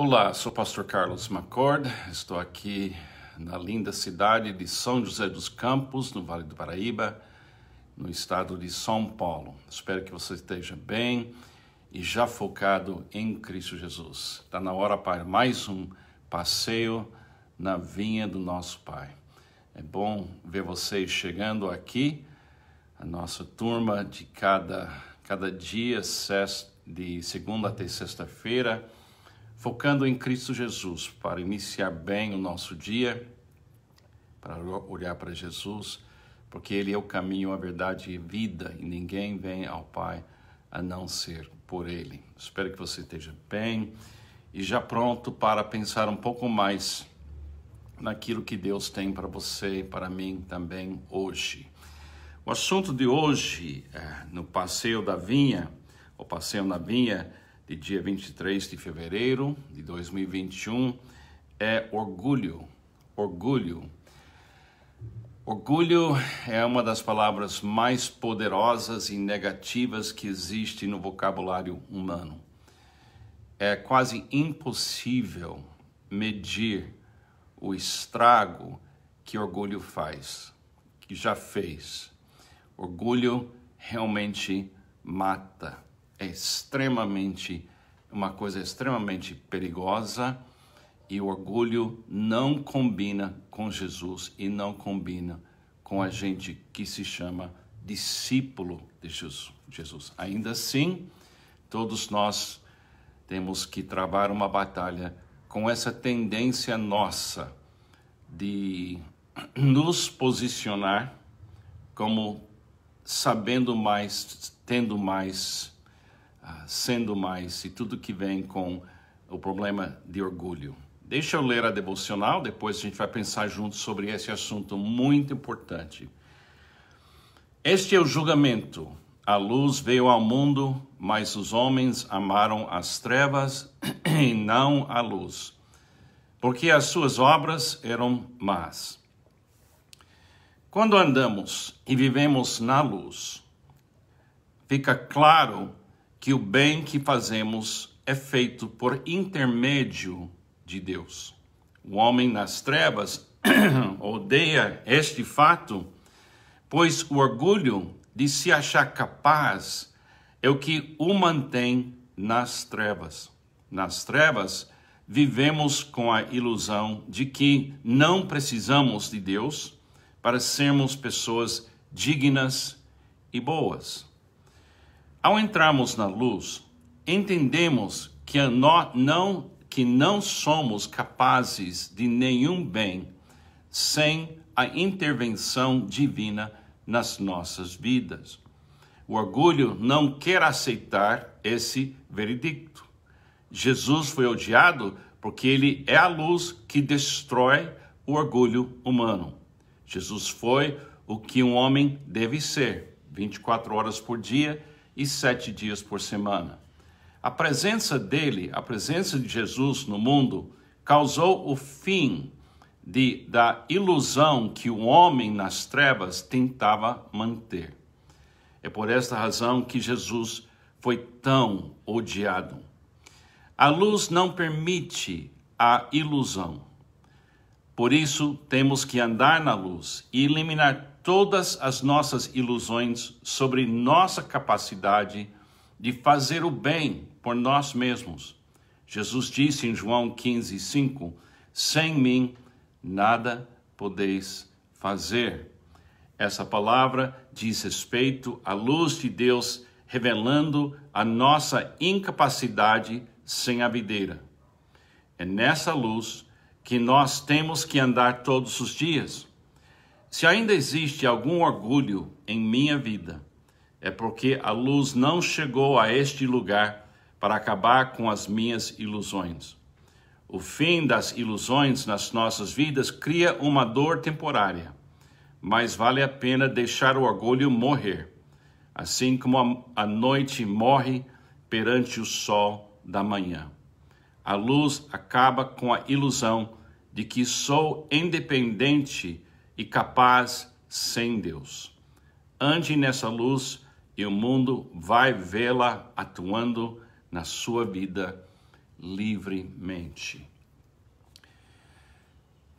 Olá, sou o pastor Carlos Macorda. estou aqui na linda cidade de São José dos Campos, no Vale do Paraíba, no estado de São Paulo. Espero que você esteja bem e já focado em Cristo Jesus. Está na hora para mais um passeio na vinha do nosso Pai. É bom ver vocês chegando aqui, a nossa turma de cada, cada dia, de segunda até sexta-feira focando em Cristo Jesus para iniciar bem o nosso dia, para olhar para Jesus, porque Ele é o caminho, a verdade e a vida, e ninguém vem ao Pai a não ser por Ele. Espero que você esteja bem e já pronto para pensar um pouco mais naquilo que Deus tem para você e para mim também hoje. O assunto de hoje, é, no passeio da vinha, o passeio na vinha, de dia 23 de fevereiro de 2021 é orgulho. Orgulho. Orgulho é uma das palavras mais poderosas e negativas que existe no vocabulário humano. É quase impossível medir o estrago que orgulho faz, que já fez. Orgulho realmente mata é extremamente uma coisa extremamente perigosa e o orgulho não combina com Jesus e não combina com a gente que se chama discípulo de Jesus. Ainda assim, todos nós temos que travar uma batalha com essa tendência nossa de nos posicionar como sabendo mais, tendo mais ah, sendo mais e tudo que vem com o problema de orgulho. Deixa eu ler a devocional, depois a gente vai pensar junto sobre esse assunto muito importante. Este é o julgamento. A luz veio ao mundo, mas os homens amaram as trevas e não a luz, porque as suas obras eram más. Quando andamos e vivemos na luz, fica claro que o bem que fazemos é feito por intermédio de Deus. O homem nas trevas odeia este fato, pois o orgulho de se achar capaz é o que o mantém nas trevas. Nas trevas, vivemos com a ilusão de que não precisamos de Deus para sermos pessoas dignas e boas. Ao entrarmos na luz, entendemos que não que não somos capazes de nenhum bem sem a intervenção divina nas nossas vidas. O orgulho não quer aceitar esse veredicto. Jesus foi odiado porque ele é a luz que destrói o orgulho humano. Jesus foi o que um homem deve ser, 24 horas por dia, e sete dias por semana. A presença dele, a presença de Jesus no mundo, causou o fim de, da ilusão que o homem nas trevas tentava manter. É por esta razão que Jesus foi tão odiado. A luz não permite a ilusão. Por isso, temos que andar na luz e eliminar todas as nossas ilusões sobre nossa capacidade de fazer o bem por nós mesmos. Jesus disse em João 15:5 Sem mim nada podeis fazer. Essa palavra diz respeito à luz de Deus revelando a nossa incapacidade sem a videira. É nessa luz que nós temos que andar todos os dias. Se ainda existe algum orgulho em minha vida, é porque a luz não chegou a este lugar para acabar com as minhas ilusões. O fim das ilusões nas nossas vidas cria uma dor temporária, mas vale a pena deixar o orgulho morrer, assim como a noite morre perante o sol da manhã. A luz acaba com a ilusão de que sou independente e capaz sem Deus. Ande nessa luz e o mundo vai vê-la atuando na sua vida livremente.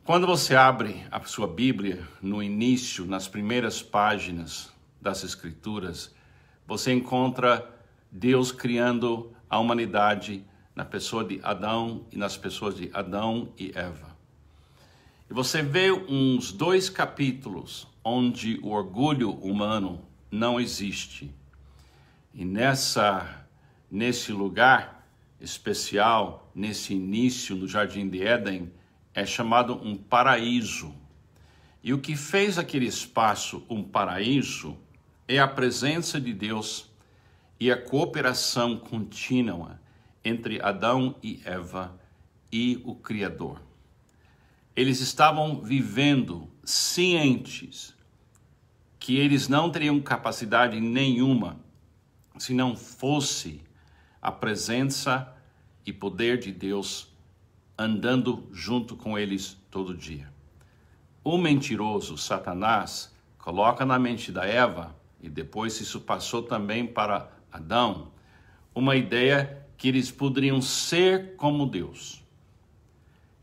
Quando você abre a sua Bíblia no início, nas primeiras páginas das Escrituras, você encontra Deus criando a humanidade na pessoa de Adão e nas pessoas de Adão e Eva. E você vê uns dois capítulos onde o orgulho humano não existe. E nessa nesse lugar especial, nesse início no Jardim de Éden, é chamado um paraíso. E o que fez aquele espaço um paraíso é a presença de Deus e a cooperação contínua entre Adão e Eva e o Criador eles estavam vivendo cientes que eles não teriam capacidade nenhuma se não fosse a presença e poder de Deus andando junto com eles todo dia. O mentiroso Satanás coloca na mente da Eva, e depois isso passou também para Adão, uma ideia que eles poderiam ser como Deus.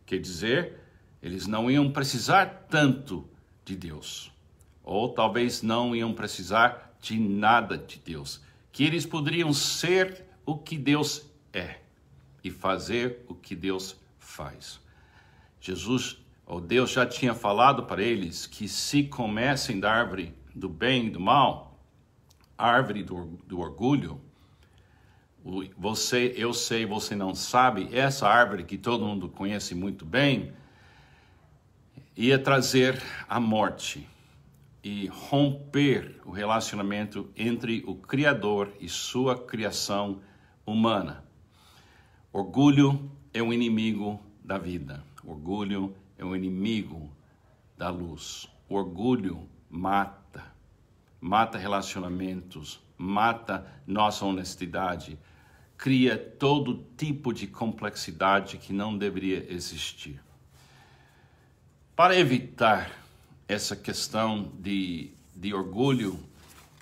Quer dizer, eles não iam precisar tanto de Deus, ou talvez não iam precisar de nada de Deus, que eles poderiam ser o que Deus é e fazer o que Deus faz. Jesus, ou Deus já tinha falado para eles que se comessem da árvore do bem e do mal, árvore do, do orgulho, você, eu sei, você não sabe, essa árvore que todo mundo conhece muito bem, ia trazer a morte e romper o relacionamento entre o Criador e sua criação humana. Orgulho é um inimigo da vida. Orgulho é um inimigo da luz. Orgulho mata, mata relacionamentos, mata nossa honestidade, cria todo tipo de complexidade que não deveria existir. Para evitar essa questão de, de orgulho,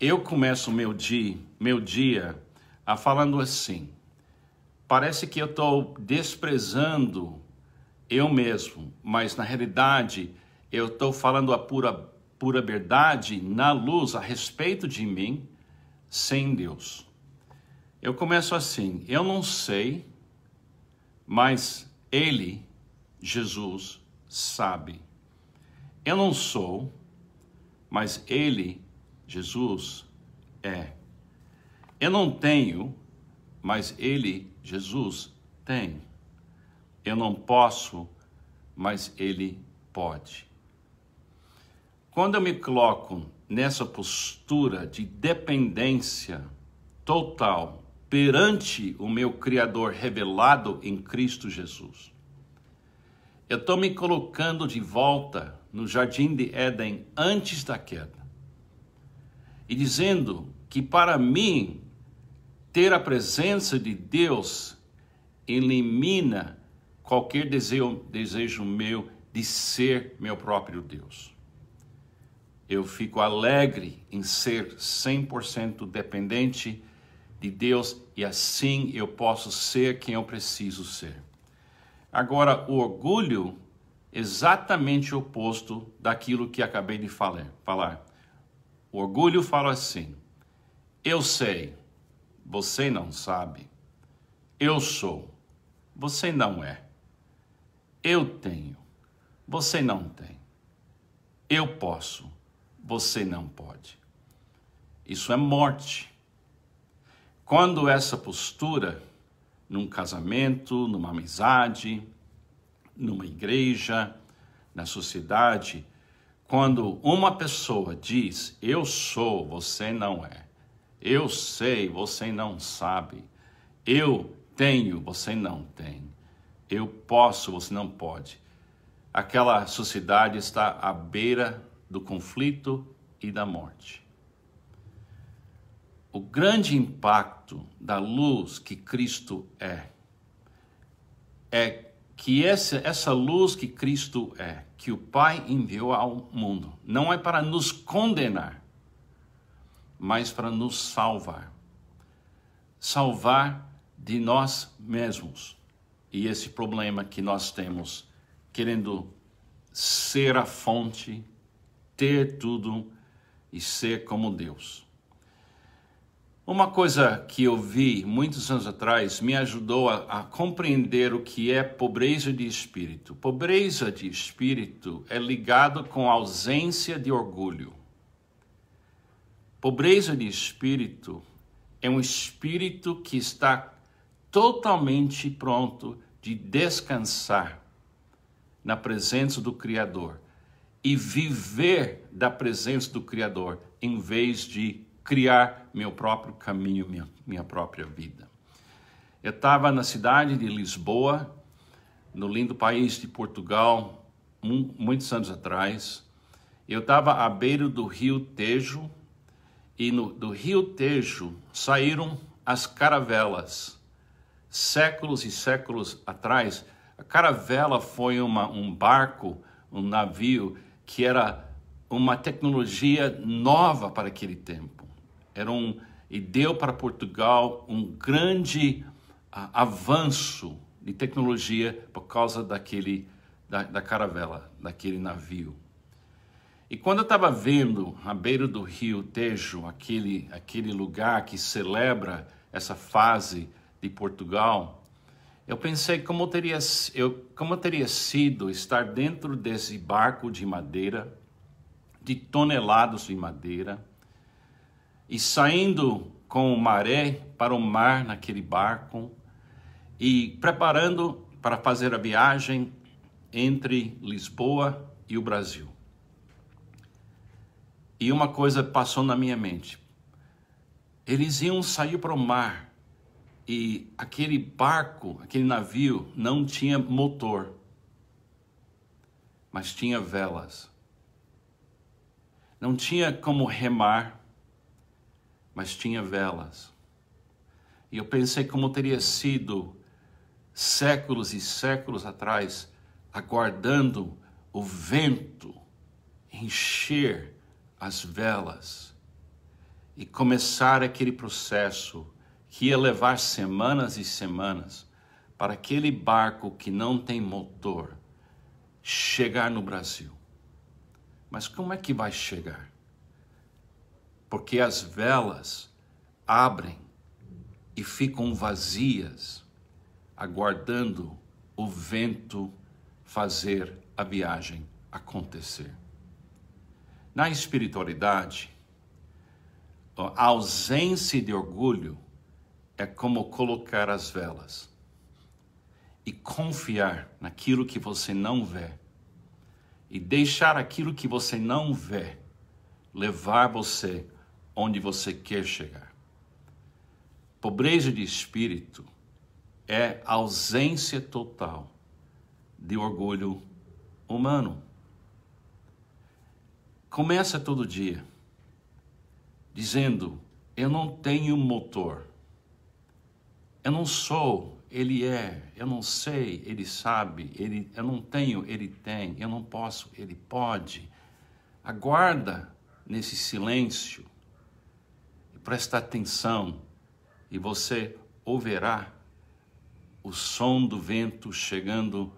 eu começo meu dia, meu dia a falando assim: parece que eu estou desprezando eu mesmo, mas na realidade eu estou falando a pura, pura verdade na luz a respeito de mim sem Deus. Eu começo assim: eu não sei, mas Ele, Jesus, sabe. Eu não sou, mas Ele, Jesus, é. Eu não tenho, mas Ele, Jesus, tem. Eu não posso, mas Ele pode. Quando eu me coloco nessa postura de dependência total perante o meu Criador revelado em Cristo Jesus, eu estou me colocando de volta no jardim de Éden antes da queda e dizendo que para mim ter a presença de Deus elimina qualquer desejo, desejo meu de ser meu próprio Deus. Eu fico alegre em ser 100% dependente de Deus e assim eu posso ser quem eu preciso ser. Agora, o orgulho, exatamente oposto daquilo que acabei de falar. O orgulho fala assim: eu sei, você não sabe. Eu sou, você não é. Eu tenho, você não tem. Eu posso, você não pode. Isso é morte. Quando essa postura num casamento, numa amizade, numa igreja, na sociedade, quando uma pessoa diz eu sou, você não é. Eu sei, você não sabe. Eu tenho, você não tem. Eu posso, você não pode. Aquela sociedade está à beira do conflito e da morte o grande impacto da luz que Cristo é, é que essa, essa luz que Cristo é, que o Pai enviou ao mundo, não é para nos condenar, mas para nos salvar. Salvar de nós mesmos. E esse problema que nós temos, querendo ser a fonte, ter tudo e ser como Deus. Uma coisa que eu vi muitos anos atrás me ajudou a, a, compreender o que é pobreza de espírito. Pobreza de espírito é ligado com ausência de orgulho. Pobreza de espírito é um espírito que está totalmente pronto de descansar na presença do Criador e viver da presença do Criador em vez de criar meu próprio caminho, minha, minha própria vida. Eu estava na cidade de Lisboa, no lindo país de Portugal, um, muitos anos atrás. Eu estava à beira do rio Tejo e no, do rio Tejo saíram as caravelas. Séculos e séculos atrás, a caravela foi uma, um barco, um navio que era uma tecnologia nova para aquele tempo. Era um, e deu para Portugal um grande uh, avanço de tecnologia por causa daquele, da, da caravela, daquele navio. E quando eu estava vendo à beira do rio Tejo, aquele, aquele lugar que celebra essa fase de Portugal, eu pensei como teria, eu, como teria sido estar dentro desse barco de madeira, de toneladas de madeira, e saindo com o maré para o mar naquele barco e preparando para fazer a viagem entre Lisboa e o Brasil. E uma coisa passou na minha mente. Eles iam sair para o mar e aquele barco, aquele navio não tinha motor, mas tinha velas. Não tinha como remar mas tinha velas. E eu pensei como teria sido séculos e séculos atrás, aguardando o vento encher as velas e começar aquele processo que ia levar semanas e semanas para aquele barco que não tem motor chegar no Brasil. Mas como é que vai chegar? porque as velas abrem e ficam vazias, aguardando o vento fazer a viagem acontecer. Na espiritualidade, a ausência de orgulho é como colocar as velas e confiar naquilo que você não vê e deixar aquilo que você não vê levar você onde você quer chegar. Pobreza de espírito é ausência total de orgulho humano. Começa todo dia dizendo: Eu não tenho motor. Eu não sou, ele é. Eu não sei, ele sabe. Ele, eu não tenho, ele tem. Eu não posso, ele pode. Aguarda nesse silêncio presta atenção e você ouvirá o som do vento chegando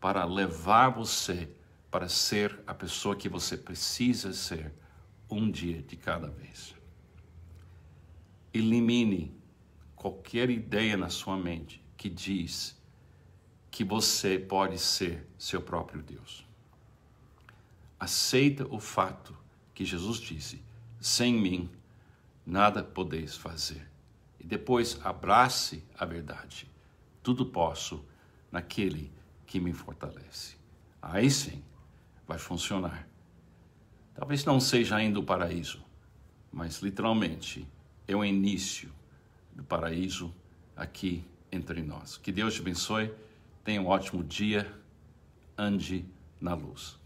para levar você para ser a pessoa que você precisa ser um dia de cada vez. Elimine qualquer ideia na sua mente que diz que você pode ser seu próprio Deus. Aceita o fato que Jesus disse: sem mim nada podeis fazer. E depois abrace a verdade. Tudo posso naquele que me fortalece. Aí sim vai funcionar. Talvez não seja ainda o paraíso, mas literalmente é o início do paraíso aqui entre nós. Que Deus te abençoe, tenha um ótimo dia, ande na luz.